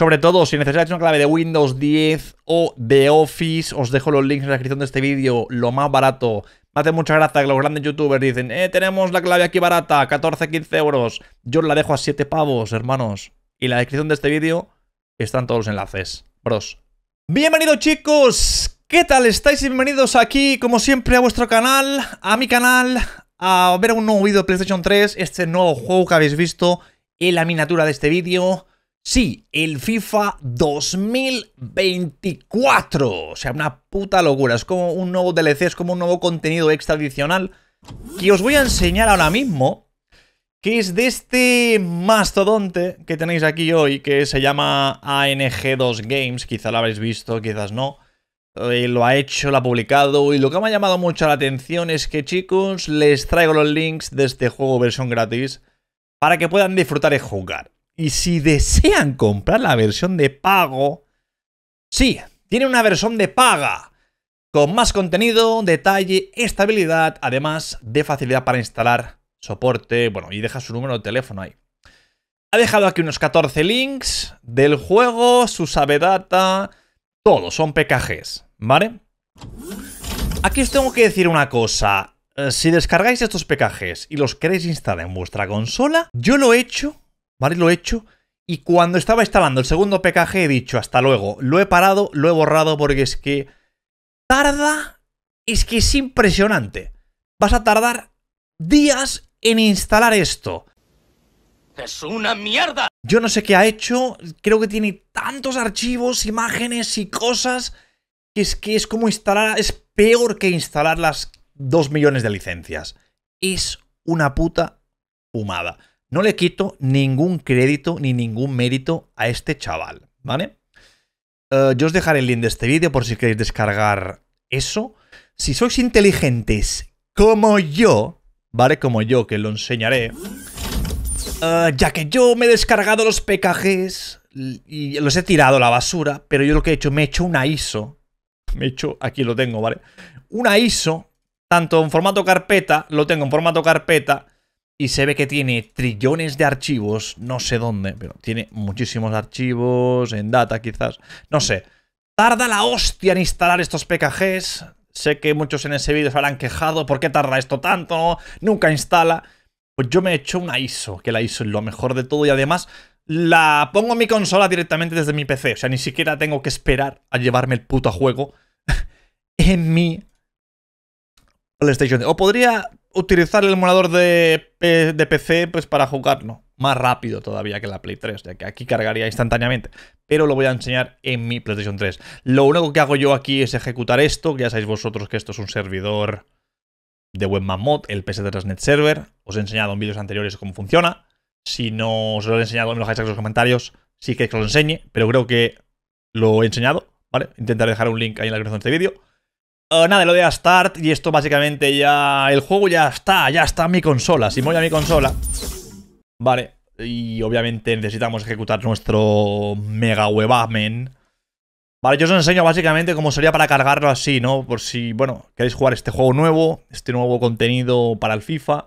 Sobre todo, si necesitáis una clave de Windows 10 o de Office, os dejo los links en la descripción de este vídeo, lo más barato. Me hace mucha gracia que los grandes youtubers dicen, eh, tenemos la clave aquí barata, 14, 15 euros. Yo la dejo a 7 pavos, hermanos. Y en la descripción de este vídeo están todos los enlaces. Bros. Bienvenidos chicos, ¿qué tal estáis? Bienvenidos aquí, como siempre, a vuestro canal, a mi canal, a ver un nuevo vídeo de PlayStation 3, este nuevo juego que habéis visto en la miniatura de este vídeo. Sí, el FIFA 2024. O sea, una puta locura. Es como un nuevo DLC, es como un nuevo contenido extra adicional que os voy a enseñar ahora mismo. Que es de este mastodonte que tenéis aquí hoy, que se llama ANG2 Games. Quizá lo habéis visto, quizás no. Eh, lo ha hecho, lo ha publicado. Y lo que me ha llamado mucho la atención es que, chicos, les traigo los links de este juego versión gratis para que puedan disfrutar y jugar. Y si desean comprar la versión de pago, sí, tiene una versión de paga con más contenido, detalle, estabilidad, además de facilidad para instalar soporte, bueno, y deja su número de teléfono ahí. Ha dejado aquí unos 14 links del juego, su data, todo, son PKGs, ¿vale? Aquí os tengo que decir una cosa. Eh, si descargáis estos PKGs y los queréis instalar en vuestra consola, yo lo he hecho ¿vale? Lo he hecho y cuando estaba instalando el segundo PKG he dicho hasta luego. Lo he parado, lo he borrado porque es que tarda, es que es impresionante. Vas a tardar días en instalar esto. ¡Es una mierda! Yo no sé qué ha hecho, creo que tiene tantos archivos, imágenes y cosas que es que es como instalar, es peor que instalar las 2 millones de licencias. Es una puta fumada. No le quito ningún crédito ni ningún mérito a este chaval, ¿vale? Eh, yo os dejaré el link de este vídeo por si queréis descargar eso. Si sois inteligentes como yo, ¿vale? Como yo, que lo enseñaré. Eh, ya que yo me he descargado los PKGs y los he tirado a la basura, pero yo lo que he hecho, me he hecho una ISO. Me he hecho, aquí lo tengo, ¿vale? Una ISO, tanto en formato carpeta, lo tengo en formato carpeta, y se ve que tiene trillones de archivos, no sé dónde, pero tiene muchísimos archivos en data quizás, no sé. Tarda la hostia en instalar estos PKGs, sé que muchos en ese vídeo se habrán quejado, ¿por qué tarda esto tanto? Nunca instala. Pues yo me he hecho una ISO, que la ISO es lo mejor de todo y además la pongo en mi consola directamente desde mi PC, o sea, ni siquiera tengo que esperar a llevarme el puto juego en mi PlayStation. O podría utilizar el emulador de, PC pues, para jugarlo. Más rápido todavía que la Play 3, ya que aquí cargaría instantáneamente. Pero lo voy a enseñar en mi PlayStation 3. Lo único que hago yo aquí es ejecutar esto, que ya sabéis vosotros que esto es un servidor de mod, el PS3 Net Server. Os he enseñado en vídeos anteriores cómo funciona. Si no os lo he enseñado, me lo dejáis en los comentarios. Sí que os lo enseñe, pero creo que lo he enseñado, ¿vale? Intentaré dejar un link ahí en la descripción de este vídeo. Eh, nada, lo de a Start y esto básicamente ya... El juego ya está, ya está en mi consola. Si voy a mi consola... Vale, y obviamente necesitamos ejecutar nuestro mega webamen. Vale, yo os enseño básicamente cómo sería para cargarlo así, ¿no? Por si, bueno, queréis jugar este juego nuevo, este nuevo contenido para el FIFA.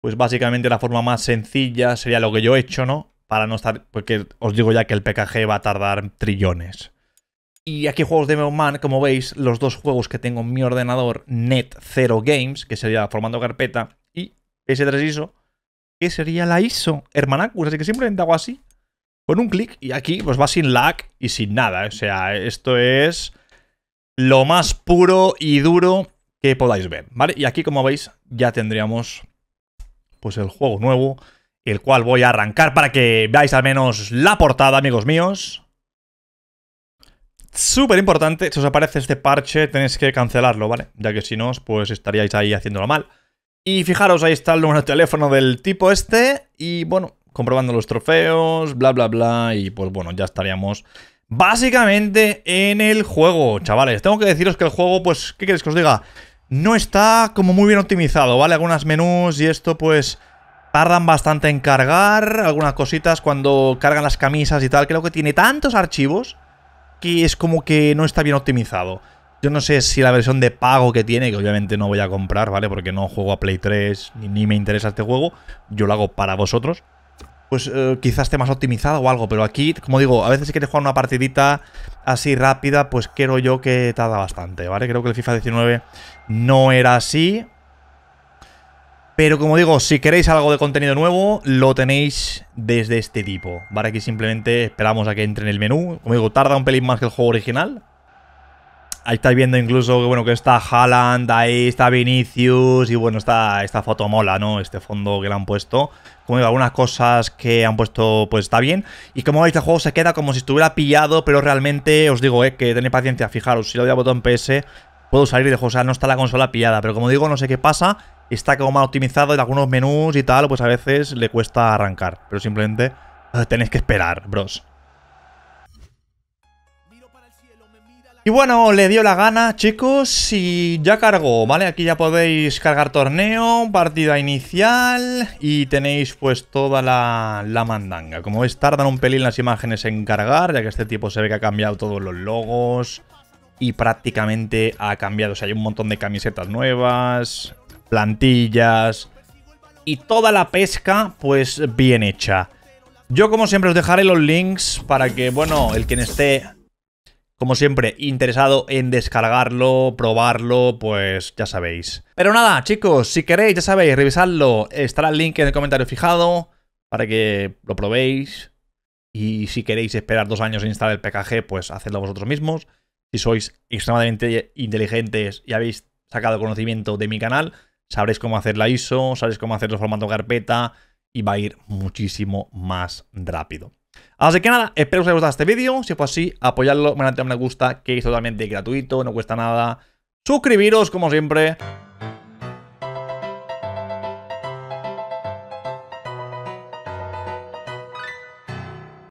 Pues básicamente la forma más sencilla sería lo que yo he hecho, ¿no? Para no estar... Porque os digo ya que el PKG va a tardar trillones. Y aquí juegos de Meo como veis, los dos juegos que tengo en mi ordenador, Net Zero Games, que sería formando carpeta, y ese 3 ISO, que sería la ISO, Hermanacus. Así que simplemente hago así, con un clic, y aquí pues va sin lag y sin nada. O sea, esto es lo más puro y duro que podáis ver, ¿vale? Y aquí, como veis, ya tendríamos pues el juego nuevo, el cual voy a arrancar para que veáis al menos la portada, amigos míos. Súper importante, si os aparece este parche tenéis que cancelarlo, ¿vale? Ya que si no, pues estaríais ahí haciéndolo mal. Y fijaros, ahí está el número de teléfono del tipo este y bueno, comprobando los trofeos, bla, bla, bla, y pues bueno, ya estaríamos básicamente en el juego, chavales. Tengo que deciros que el juego, pues, ¿qué queréis que os diga? No está como muy bien optimizado, ¿vale? Algunas menús y esto, pues, tardan bastante en cargar, algunas cositas cuando cargan las camisas y tal. Creo que tiene tantos archivos que es como que no está bien optimizado. Yo no sé si la versión de pago que tiene, que obviamente no voy a comprar, ¿vale? Porque no juego a Play 3 ni, me interesa este juego. Yo lo hago para vosotros. Pues eh, quizás esté más optimizado o algo. Pero aquí, como digo, a veces si quieres jugar una partidita así rápida, pues creo yo que tarda bastante, ¿vale? Creo que el FIFA 19 no era así. Pero como digo, si queréis algo de contenido nuevo, lo tenéis desde este tipo. Vale, aquí simplemente esperamos a que entre en el menú. Como digo, tarda un pelín más que el juego original. Ahí estáis viendo incluso que bueno que está Haaland, ahí está Vinicius y bueno, está esta foto mola, ¿no? Este fondo que le han puesto. Como digo, algunas cosas que han puesto pues está bien. Y como veis, el juego se queda como si estuviera pillado, pero realmente os digo, eh, que tenéis paciencia, fijaros, si lo doy a botón PS puedo salir de juego, o sea, no está la consola pillada, pero como digo, no sé qué pasa está como mal optimizado en algunos menús y tal, pues a veces le cuesta arrancar. Pero simplemente eh, tenéis que esperar, bros. Y bueno, le dio la gana, chicos, y ya cargó, ¿vale? Aquí ya podéis cargar torneo, partida inicial y tenéis pues toda la, la, mandanga. Como veis, tardan un pelín las imágenes en cargar, ya que este tipo se ve que ha cambiado todos los logos y prácticamente ha cambiado. O sea, hay un montón de camisetas nuevas, plantillas y toda la pesca pues bien hecha. Yo como siempre os dejaré los links para que, bueno, el quien esté como siempre, interesado en descargarlo, probarlo, pues ya sabéis. Pero nada, chicos, si queréis, ya sabéis, revisadlo. Estará el link en el comentario fijado para que lo probéis. Y si queréis esperar dos años en instalar el PKG, pues hacedlo vosotros mismos. Si sois extremadamente inteligentes y habéis sacado conocimiento de mi canal, sabréis cómo hacer la ISO, sabréis cómo hacer el formato carpeta y va a ir muchísimo más rápido. Así que nada, espero que os haya gustado este vídeo. Si fue así, apoyadlo me un me gusta, que es totalmente gratuito, no cuesta nada. Suscribiros, como siempre.